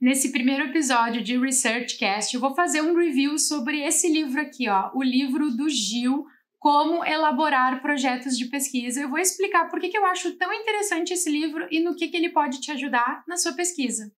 Nesse primeiro episódio de Researchcast, eu vou fazer um review sobre esse livro aqui, ó, o livro do Gil, Como Elaborar Projetos de Pesquisa. Eu vou explicar por que, que eu acho tão interessante esse livro e no que, que ele pode te ajudar na sua pesquisa.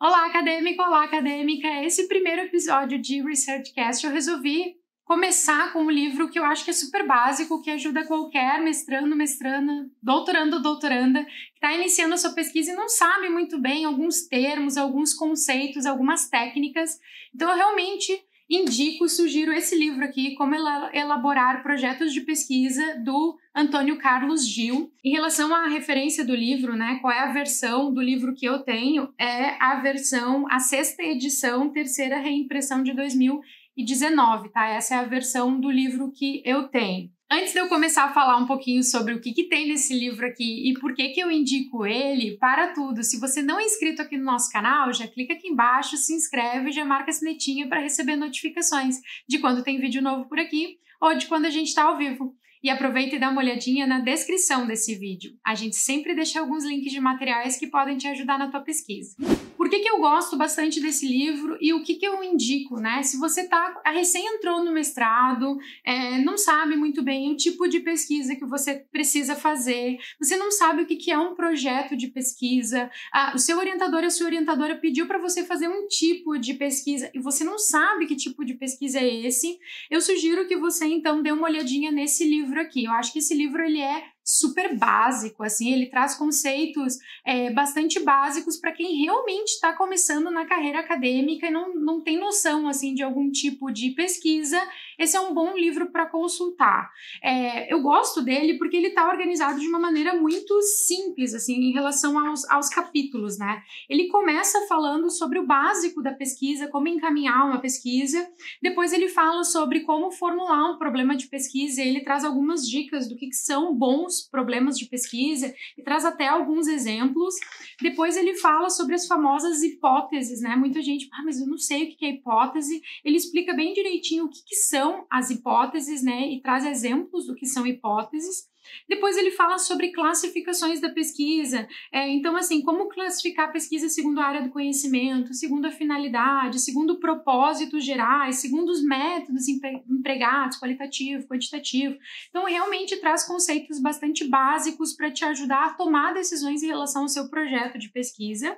Olá, acadêmico! Olá, acadêmica! Esse primeiro episódio de Researchcast eu resolvi começar com um livro que eu acho que é super básico, que ajuda qualquer mestrando, mestranda, doutorando, doutoranda, que está iniciando a sua pesquisa e não sabe muito bem alguns termos, alguns conceitos, algumas técnicas. Então, eu realmente indico, sugiro esse livro aqui, Como Elaborar Projetos de Pesquisa, do Antônio Carlos Gil. Em relação à referência do livro, né, qual é a versão do livro que eu tenho? É a versão, a sexta edição, terceira reimpressão de 2000 e 19, tá? Essa é a versão do livro que eu tenho. Antes de eu começar a falar um pouquinho sobre o que, que tem nesse livro aqui e por que, que eu indico ele, para tudo. Se você não é inscrito aqui no nosso canal, já clica aqui embaixo, se inscreve, já marca a sinetinha para receber notificações de quando tem vídeo novo por aqui ou de quando a gente está ao vivo. E aproveita e dá uma olhadinha na descrição desse vídeo. A gente sempre deixa alguns links de materiais que podem te ajudar na tua pesquisa. Por que, que eu gosto bastante desse livro e o que, que eu indico, né? Se você tá é recém entrou no mestrado, é, não sabe muito bem o tipo de pesquisa que você precisa fazer, você não sabe o que, que é um projeto de pesquisa, o seu orientador ou a sua orientadora pediu para você fazer um tipo de pesquisa e você não sabe que tipo de pesquisa é esse, eu sugiro que você então dê uma olhadinha nesse livro aqui. Eu acho que esse livro ele é super básico, assim, ele traz conceitos é, bastante básicos para quem realmente está começando na carreira acadêmica e não, não tem noção, assim, de algum tipo de pesquisa. Esse é um bom livro para consultar. É, eu gosto dele porque ele está organizado de uma maneira muito simples, assim, em relação aos, aos capítulos, né? Ele começa falando sobre o básico da pesquisa, como encaminhar uma pesquisa, depois ele fala sobre como formular um problema de pesquisa e ele traz algumas dicas do que, que são bons problemas de pesquisa e traz até alguns exemplos. Depois ele fala sobre as famosas hipóteses, né? Muita gente, ah, mas eu não sei o que é hipótese. Ele explica bem direitinho o que, que são as hipóteses, né? E traz exemplos do que são hipóteses. Depois ele fala sobre classificações da pesquisa. É, então, assim, como classificar a pesquisa segundo a área do conhecimento, segundo a finalidade, segundo propósitos gerais, segundo os métodos empregados, qualitativo, quantitativo. Então, realmente traz conceitos bastante básicos para te ajudar a tomar decisões em relação ao seu projeto de pesquisa.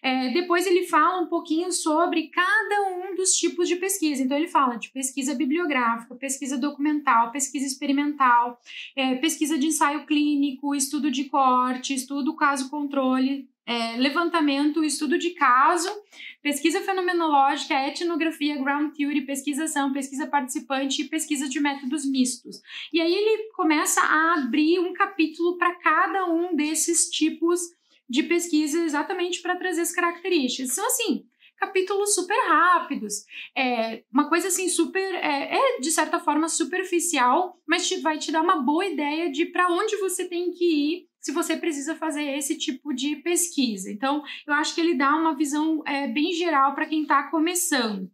É, depois ele fala um pouquinho sobre cada um dos tipos de pesquisa. Então, ele fala de pesquisa bibliográfica, pesquisa documental, pesquisa experimental, é, pesquisa pesquisa de ensaio clínico, estudo de corte, estudo caso-controle, é, levantamento, estudo de caso, pesquisa fenomenológica, etnografia, ground theory, pesquisação, pesquisa participante e pesquisa de métodos mistos. E aí ele começa a abrir um capítulo para cada um desses tipos de pesquisa, exatamente para trazer as características. São então, assim, capítulos super rápidos. É uma coisa assim super, é, é de certa forma superficial, mas te, vai te dar uma boa ideia de para onde você tem que ir se você precisa fazer esse tipo de pesquisa. Então, eu acho que ele dá uma visão é, bem geral para quem está começando.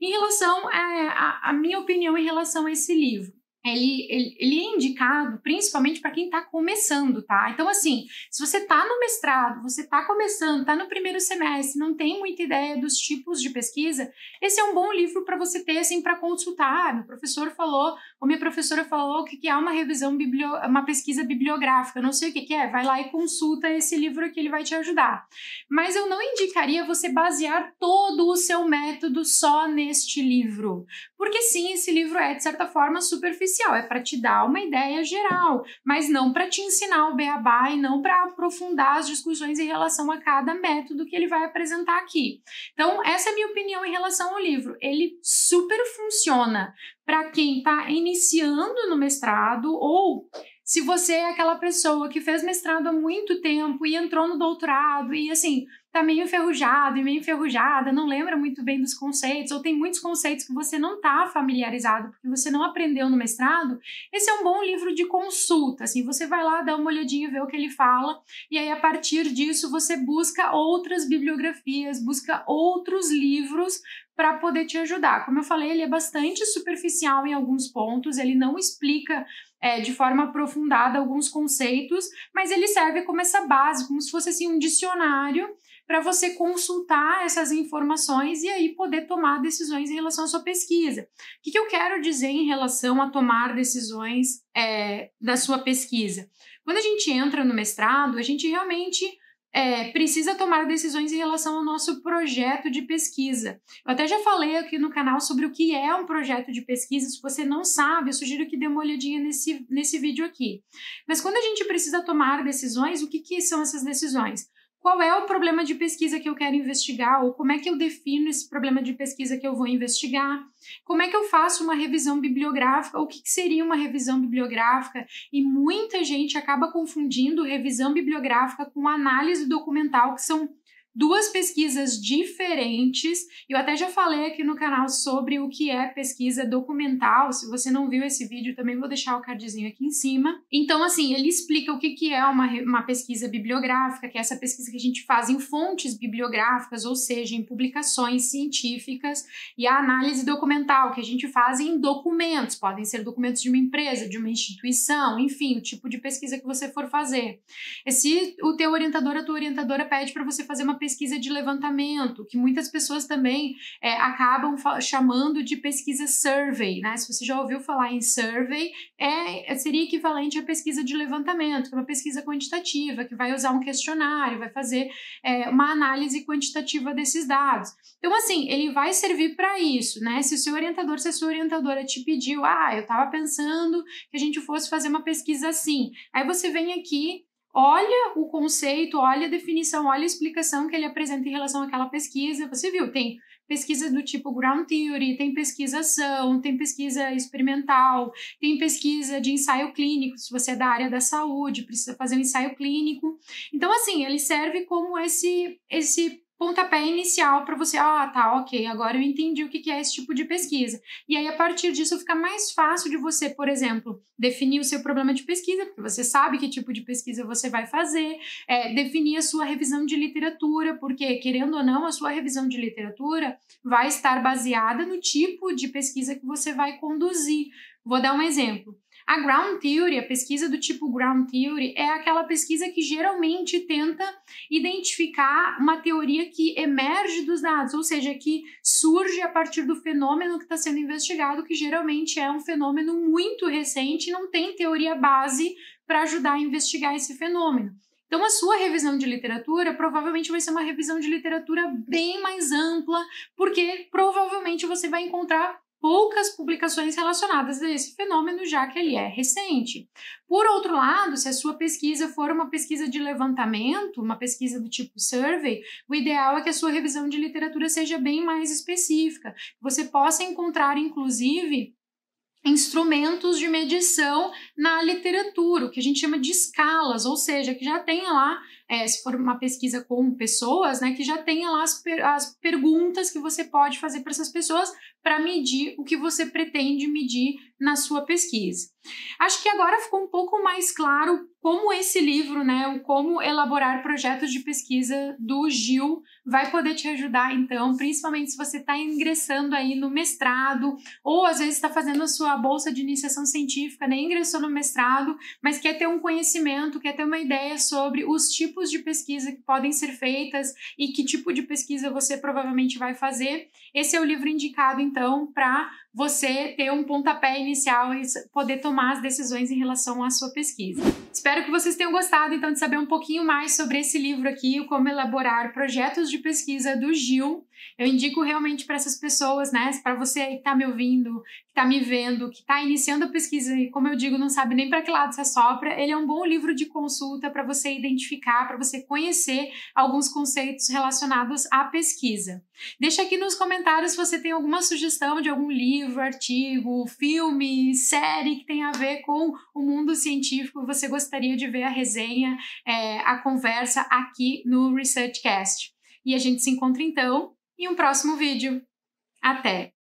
Em relação à é, minha opinião em relação a esse livro, ele, ele, ele, é indicado principalmente para quem está começando, tá? Então, assim, se você está no mestrado, você está começando, está no primeiro semestre, não tem muita ideia dos tipos de pesquisa, esse é um bom livro para você ter, assim, para consultar. Ah, meu professor falou, ou minha professora falou que, que é uma revisão, biblio... uma pesquisa bibliográfica, não sei o que, que é, vai lá e consulta esse livro que ele vai te ajudar. Mas eu não indicaria você basear todo o seu método só neste livro, porque sim, esse livro é, de certa forma, superficial superficial, é para te dar uma ideia geral, mas não para te ensinar o beabá e não para aprofundar as discussões em relação a cada método que ele vai apresentar aqui. Então, essa é a minha opinião em relação ao livro. Ele super funciona para quem está iniciando no mestrado ou se você é aquela pessoa que fez mestrado há muito tempo e entrou no doutorado e assim, tá meio enferrujado e meio enferrujada, não lembra muito bem dos conceitos, ou tem muitos conceitos que você não tá familiarizado, porque você não aprendeu no mestrado, esse é um bom livro de consulta, assim, você vai lá, dá uma olhadinha, vê o que ele fala, e aí a partir disso você busca outras bibliografias, busca outros livros para poder te ajudar. Como eu falei, ele é bastante superficial em alguns pontos, ele não explica é, de forma aprofundada alguns conceitos, mas ele serve como essa base, como se fosse assim, um dicionário para você consultar essas informações e aí poder tomar decisões em relação à sua pesquisa. O que, que eu quero dizer em relação a tomar decisões é, da sua pesquisa? Quando a gente entra no mestrado, a gente realmente é, precisa tomar decisões em relação ao nosso projeto de pesquisa. Eu até já falei aqui no canal sobre o que é um projeto de pesquisa. Se você não sabe, eu sugiro que dê uma olhadinha nesse, nesse vídeo aqui. Mas quando a gente precisa tomar decisões, o que, que são essas decisões? qual é o problema de pesquisa que eu quero investigar ou como é que eu defino esse problema de pesquisa que eu vou investigar, como é que eu faço uma revisão bibliográfica, o que, seria uma revisão bibliográfica, e muita gente acaba confundindo revisão bibliográfica com análise documental, que são duas pesquisas diferentes. Eu até já falei aqui no canal sobre o que é pesquisa documental. Se você não viu esse vídeo, também vou deixar o cardzinho aqui em cima. Então, assim, ele explica o que, que é uma, uma pesquisa bibliográfica, que é essa pesquisa que a gente faz em fontes bibliográficas, ou seja, em publicações científicas, e a análise documental, que a gente faz em documentos, podem ser documentos de uma empresa, de uma instituição, enfim, o tipo de pesquisa que você for fazer. E se o teu orientador, a tua orientadora pede para você fazer uma pesquisa pesquisa de levantamento, que muitas pessoas também é, acabam chamando de pesquisa survey, né? Se você já ouviu falar em survey, é, é, seria equivalente à pesquisa de levantamento, que é uma pesquisa quantitativa, que vai usar um questionário, vai fazer é, uma análise quantitativa desses dados. Então, assim, ele vai servir para isso, né? Se o seu orientador, se a sua orientadora te pediu, ah, eu estava pensando que a gente fosse fazer uma pesquisa assim, aí você vem aqui olha o conceito, olha a definição, olha a explicação que ele apresenta em relação àquela pesquisa. Você viu, tem pesquisa do tipo ground theory, tem pesquisa ação, tem pesquisa experimental, tem pesquisa de ensaio clínico, se você é da área da saúde, precisa fazer um ensaio clínico. Então, assim, ele serve como esse esse pontapé inicial para você, ah, tá, ok, agora eu entendi o que é esse tipo de pesquisa. E aí, a partir disso, fica mais fácil de você, por exemplo, definir o seu problema de pesquisa, porque você sabe que tipo de pesquisa você vai fazer, é, definir a sua revisão de literatura, porque, querendo ou não, a sua revisão de literatura vai estar baseada no tipo de pesquisa que você vai conduzir. Vou dar um exemplo. A ground theory, a pesquisa do tipo ground theory, é aquela pesquisa que geralmente tenta identificar uma teoria que emerge dos dados, ou seja, que surge a partir do fenômeno que está sendo investigado, que geralmente é um fenômeno muito recente e não tem teoria base para ajudar a investigar esse fenômeno. Então, a sua revisão de literatura provavelmente vai ser uma revisão de literatura bem mais ampla, porque provavelmente você vai encontrar poucas publicações relacionadas a esse fenômeno, já que ele é recente. Por outro lado, se a sua pesquisa for uma pesquisa de levantamento, uma pesquisa do tipo survey, o ideal é que a sua revisão de literatura seja bem mais específica. Você possa encontrar, inclusive, instrumentos de medição na literatura, o que a gente chama de escalas, ou seja, que já tenha lá, é, se for uma pesquisa com pessoas, né, que já tenha lá as, per as perguntas que você pode fazer para essas pessoas para medir o que você pretende medir na sua pesquisa. Acho que agora ficou um pouco mais claro como esse livro, né, o Como Elaborar Projetos de Pesquisa do Gil vai poder te ajudar, então, principalmente se você está ingressando aí no mestrado, ou às vezes está fazendo a sua bolsa de iniciação científica, nem né? ingressou no mestrado, mas quer ter um conhecimento, quer ter uma ideia sobre os tipos de pesquisa que podem ser feitas e que tipo de pesquisa você provavelmente vai fazer. Esse é o livro indicado, então, para você ter um pontapé inicial e poder tomar as decisões em relação à sua pesquisa. Espero que vocês tenham gostado, então, de saber um pouquinho mais sobre esse livro aqui, como elaborar projetos de de pesquisa do Gil. Eu indico realmente para essas pessoas, né? Para você que está me ouvindo, que está me vendo, que está iniciando a pesquisa e, como eu digo, não sabe nem para que lado você sopra. Ele é um bom livro de consulta para você identificar, para você conhecer alguns conceitos relacionados à pesquisa. Deixa aqui nos comentários se você tem alguma sugestão de algum livro, artigo, filme, série que tem a ver com o mundo científico. Você gostaria de ver a resenha, é, a conversa aqui no ResearchCast. E a gente se encontra então em um próximo vídeo. Até!